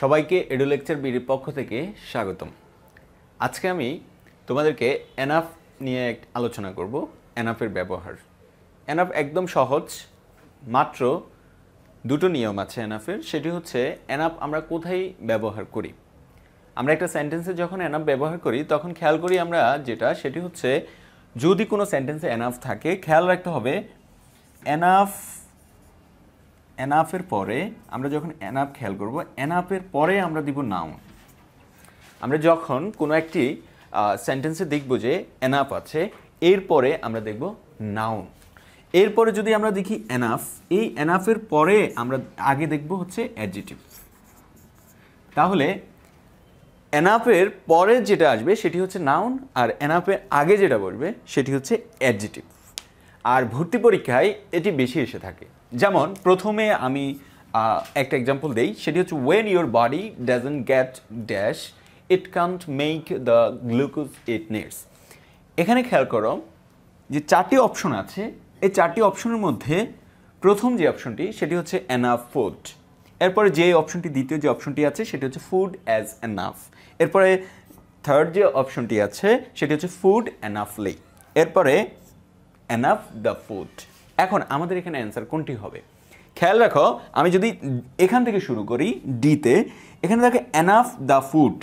সবাইকে edu lecture বিডির পক্ষ থেকে স্বাগতম আজকে আমি তোমাদেরকে এনাফ নিয়ে এক আলোচনা করব এনাফের ব্যবহার এনাফ একদম সহজ মাত্র দুটো নিয়ম আছে এনাফের সেটি হচ্ছে এনাফ আমরা কোথায় ব্যবহার করি আমরা একটা সেন্টেন্সে যখন এনাফ ব্যবহার করি তখন খেয়াল করি আমরা যেটা সেটি হচ্ছে যদি কোনো সেন্টেন্সে এনাফ থাকে খেয়াল রাখতে হবে এনাফ এনাফের পরে আমরা যখন এনাফ খেয়াল করব এনাফের পরে আমরা দিব নাউন আমরা যখন কোনো একটি সেন্টেন্সে দেখব যে এনাফ আছে এরপরে আমরা দেখব নাউন এরপরে যদি আমরা দেখি এনাফ এই এনাফের পরে আমরা আগে দেখব হচ্ছে অ্যাডজেটিভ তাহলে এনাফের পরে যেটা আসবে সেটি হচ্ছে নাউন আর এনাফের আগে যেটা বলবে সেটি হচ্ছে অ্যাডজেটিভ আর ভর্তি পরীক্ষায় এটি বেশি এসে থাকে যেমন প্রথমে আমি একটা এক্সাম্পল দেই সেটি হচ্ছে when your body doesn't get dash it can't make the glucose it needs এখানে খেয়াল করো যে চারটি অপশন আছে এই চারটি অপশনের মধ্যে প্রথম যে অপশনটি সেটি হচ্ছে অ্যানাফ ফুড এরপরে যে অপশনটি দ্বিতীয় যে অপশনটি আছে সেটি হচ্ছে ফুড অ্যাজ অ্যানাফ এরপরে থার্ড যে অপশনটি আছে সেটি হচ্ছে ফুড অ্যানাফলি এরপরে অ্যানাফ দ্য ফুড এখন আমাদের এখানে অ্যান্সার কোনটি হবে খেয়াল রাখো আমি যদি এখান থেকে শুরু করি ডিতে এখানে থাকে অ্যানাফ দ্য ফুড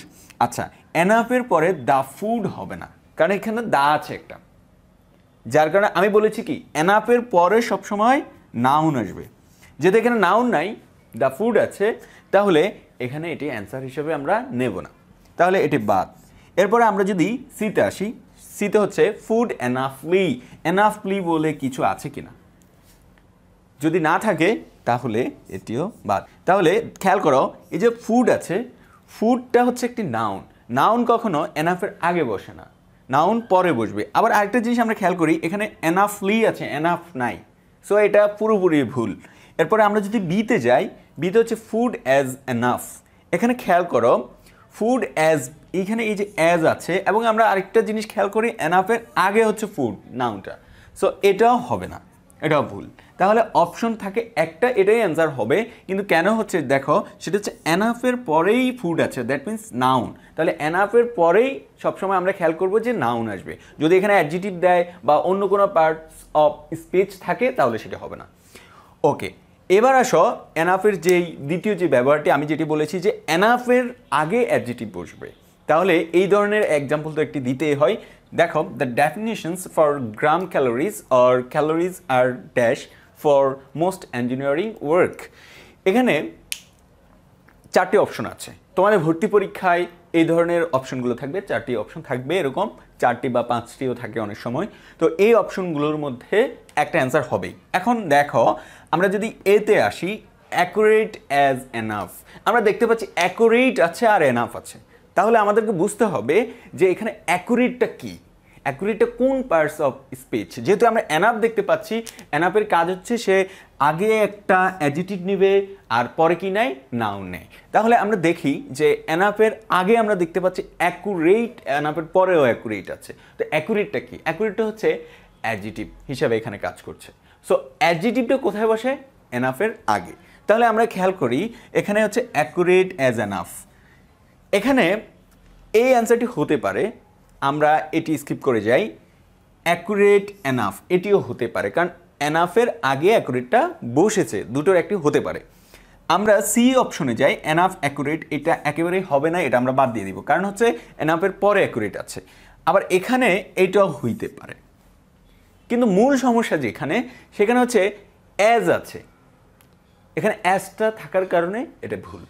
আচ্ছা অ্যানাফের পরে দ্য ফুড হবে না কারণ এখানে দা আছে একটা যার কারণে আমি বলেছি কি অ্যানাফের পরে সবসময় নাউন আসবে যেহেতু এখানে নাউন নাই দ্য ফুড আছে তাহলে এখানে এটি অ্যান্সার হিসেবে আমরা নেব না তাহলে এটি বাদ এরপরে আমরা যদি সিতে আসি সিতে হচ্ছে ফুড অ্যানাফলি অ্যানাফলি বলে কিছু আছে কিনা যদি না থাকে তাহলে এটিও বাদ তাহলে খেয়াল করো এই যে ফুড আছে ফুডটা হচ্ছে একটি নাউন নাউন কখনো এনাফের আগে বসে না নাউন পরে বসবে আবার আরেকটা জিনিস আমরা খেয়াল করি এখানে এনাফলি আছে এনাফ নাই সো এটা পুরোপুরি ভুল এরপরে আমরা যদি বিতে যাই বিতে হচ্ছে ফুড অ্যাজ এনাফ এখানে খেয়াল করো ফুড অ্যাজ এইখানে এই যে অ্যাজ আছে এবং আমরা আরেকটা জিনিস খেয়াল করি এনাফের আগে হচ্ছে ফুড নাউনটা সো এটাও হবে না এটাও ভুল তাহলে অপশন থাকে একটা এটাই অ্যান্সার হবে কিন্তু কেন হচ্ছে দেখো সেটা হচ্ছে অ্যানাফের পরেই ফুড আছে দ্যাট মিন্স নাউন তাহলে অ্যানাফের পরেই সবসময় আমরা খেয়াল করব যে নাউন আসবে যদি এখানে অ্যাডজিটিভ দেয় বা অন্য কোনো পার্টস অফ স্পিচ থাকে তাহলে সেটা হবে না ওকে এবার আসো অ্যানাফের যেই দ্বিতীয় যে ব্যবহারটি আমি যেটি বলেছি যে অ্যানাফের আগে অ্যাডজিটিভ বসবে তাহলে এই ধরনের এক্সাম্পল তো একটি দিতেই হয় দেখো the definitions for gram calories or calories are dash for most engineering work এখানে চারটি অপশন আছে তোমাদের ভর্তি পরীক্ষায় এই ধরনের অপশনগুলো থাকবে চারটি অপশন থাকবে এরকম চারটি বা পাঁচটিও থাকে অনেক সময় তো এই অপশনগুলোর মধ্যে একটা অ্যান্সার হবেই এখন দেখো আমরা যদি এতে আসি অ্যাকুরেট অ্যাজ এনাফ আমরা দেখতে পাচ্ছি অ্যাকুরেট আছে আর এনাফ আছে তাহলে আমাদেরকে বুঝতে হবে যে এখানে অ্যাকুরেটটা কী অ্যাকুরেটটা কোন পার্টস অফ স্পিচ যেহেতু আমরা অ্যানাপ দেখতে পাচ্ছি অ্যানাপের কাজ হচ্ছে সে আগে একটা অ্যাজিটিভ নেবে আর পরে কি নেয় নাও নেয় তাহলে আমরা দেখি যে অ্যানাপের আগে আমরা দেখতে পাচ্ছি অ্যাকুরেট অ্যানাপের পরেও অ্যাকুরেট আছে তো অ্যাকুরেটটা কি অ্যাকুরেটটা হচ্ছে অ্যাজিটিভ হিসাবে এখানে কাজ করছে সো অ্যাজিটিভটা কোথায় বসে অ্যানাফের আগে তাহলে আমরা খেয়াল করি এখানে হচ্ছে অ্যাকুরেট অ্যাজ অ্যানাফ এখানে এই অ্যান্সারটি হতে পারে আমরা এটি স্কিপ করে যাই অ্যাকুরেট অ্যানাফ এটিও হতে পারে কারণ অ্যানাফের আগে অ্যাকুরেটটা বসেছে দুটোর একটি হতে পারে আমরা সি অপশনে যাই অ্যানাফ অ্যাকুরেট এটা একেবারেই হবে না এটা আমরা বাদ দিয়ে দিব কারণ হচ্ছে অ্যানাফের পরে অ্যাকুরেট আছে আবার এখানে এটাও হইতে পারে কিন্তু মূল সমস্যা যেখানে সেখানে হচ্ছে অ্যাজ আছে এখানে অ্যাজটা থাকার কারণে এটা ভুল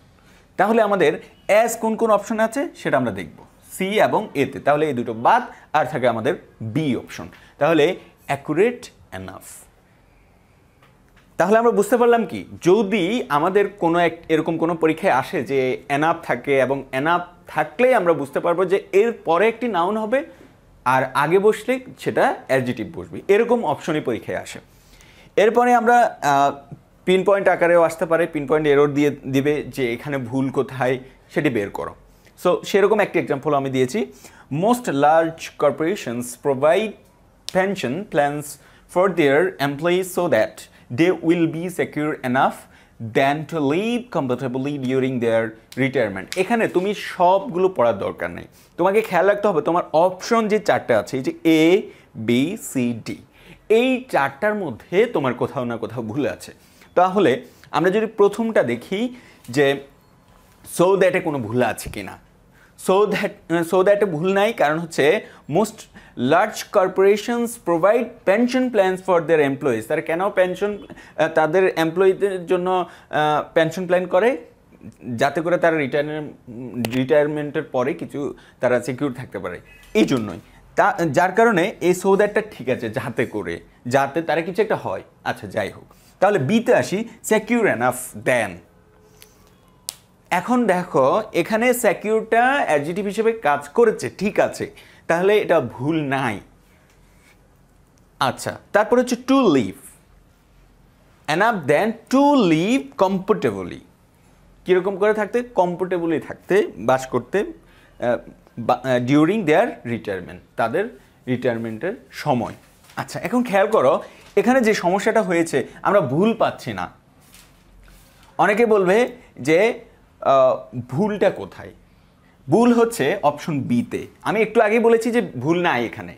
তাহলে আমাদের অ্যাজ কোন কোন অপশন আছে সেটা আমরা দেখব সি এবং এতে তাহলে এই দুটো বাদ আর থাকে আমাদের বি অপশন তাহলে অ্যাকুরেট অ্যানাফ তাহলে আমরা বুঝতে পারলাম কি যদি আমাদের কোনো এক এরকম কোনো পরীক্ষায় আসে যে অ্যানাপ থাকে এবং অ্যানাপ থাকলেই আমরা বুঝতে পারবো যে এর পরে একটি নাউন হবে আর আগে বসলে সেটা অ্যাজিটিভ বসবে এরকম অপশনই পরীক্ষায় আসে এরপরে আমরা পিন পয়েন্ট আকারেও আসতে পারে পিন পয়েন্ট এরর দিয়ে দিবে যে এখানে ভুল কোথায় সেটি বের করো সো সেরকম একটি এক্সাম্পল আমি দিয়েছি most large corporations provide pension plans for their employees so that they will be secure enough then to live comfortably during their retirement এখানে তুমি সবগুলো পড়ার দরকার নেই তোমাকে খেয়াল রাখতে হবে তোমার অপশন যে চারটে আছে এই যে এ বি সি ডি এই চারটার মধ্যে তোমার কোথাও না কোথাও ভুল আছে তাহলে আমরা যদি প্রথমটা দেখি যে সো দ্যাটে কোনো ভুল আছে কি না সো দ্যাট সো দ্যাটে ভুল নাই কারণ হচ্ছে most large corporations provide pension plans for their employees তারা কেন পেনশন তাদের এমপ্লয়িদের জন্য পেনশন প্ল্যান করে যাতে করে তারা রিটায়ার রিটায়ারমেন্টের পরে কিছু তারা সিকিউর থাকতে পারে এই জন্যই তা যার কারণে এই সৌদারটা ঠিক আছে যাতে করে যাতে তারা কিছু একটা হয় আচ্ছা যাই হোক তাহলে বিতে আসি সেকিউর এনাফ দেন এখন দেখো এখানে সেকিউরটা অ্যাডজেটিভ হিসেবে কাজ করেছে ঠিক আছে তাহলে এটা ভুল নাই আচ্ছা তারপর হচ্ছে to live enough then to live comfortably কীরকম করে থাকতে কমফোর্টেবলি থাকতে বাস করতে ডিউরিং দেয়ার রিটায়ারমেন্ট তাদের রিটায়ারমেন্টের সময় আচ্ছা এখন খেয়াল করো এখানে যে সমস্যাটা হয়েছে আমরা ভুল পাচ্ছি না অনেকে বলবে যে ভুলটা কোথায় ভুল হচ্ছে অপশন বিতে আমি একটু আগে বলেছি যে ভুল নাই এখানে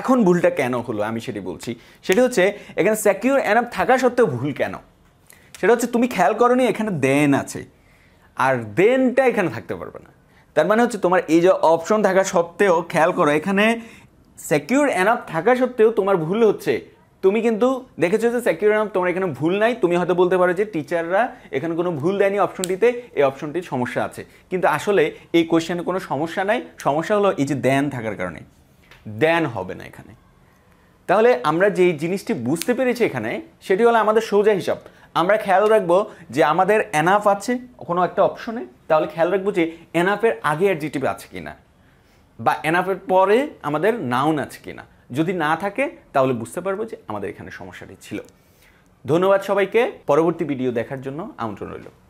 এখন ভুলটা কেন হলো আমি সেটি বলছি সেটি হচ্ছে এখানে সেকিউর অ্যানাপ থাকা সত্ত্বেও ভুল কেন সেটা হচ্ছে তুমি খেয়াল করো নি এখানে দেন আছে আর দেনটা এখানে থাকতে পারবে না তার মানে হচ্ছে তোমার এই যে অপশন থাকা সত্ত্বেও খেয়াল করো এখানে সেকিউর অ্যানাপ থাকা সত্ত্বেও তোমার ভুল হচ্ছে তুমি কিন্তু দেখেছো যে সেকিউর অ্যানাপ তোমার এখানে ভুল নাই তুমি হয়তো বলতে পারো যে টিচাররা এখানে কোনো ভুল দেয়নি অপশনটিতে এই অপশনটির সমস্যা আছে কিন্তু আসলে এই কোয়েশ্চেনে কোনো সমস্যা নাই সমস্যা হলো এই যে দেন থাকার কারণে দেন হবে না এখানে তাহলে আমরা যেই জিনিসটি বুঝতে পেরেছি এখানে সেটি হলো আমাদের সোজা হিসাব আমরা খেয়াল রাখবো যে আমাদের অ্যানাফ আছে কোনো একটা অপশনে তাহলে খেয়াল রাখবো যে অ্যানাফের আগে অ্যাডজেক্টিভ আছে কি না বা এনাফের পরে আমাদের নাউন আছে কিনা যদি না থাকে তাহলে বুঝতে পারবো যে আমাদের এখানে সমস্যাটি ছিল ধন্যবাদ সবাইকে পরবর্তী ভিডিও দেখার জন্য আমন্ত্রণ রইল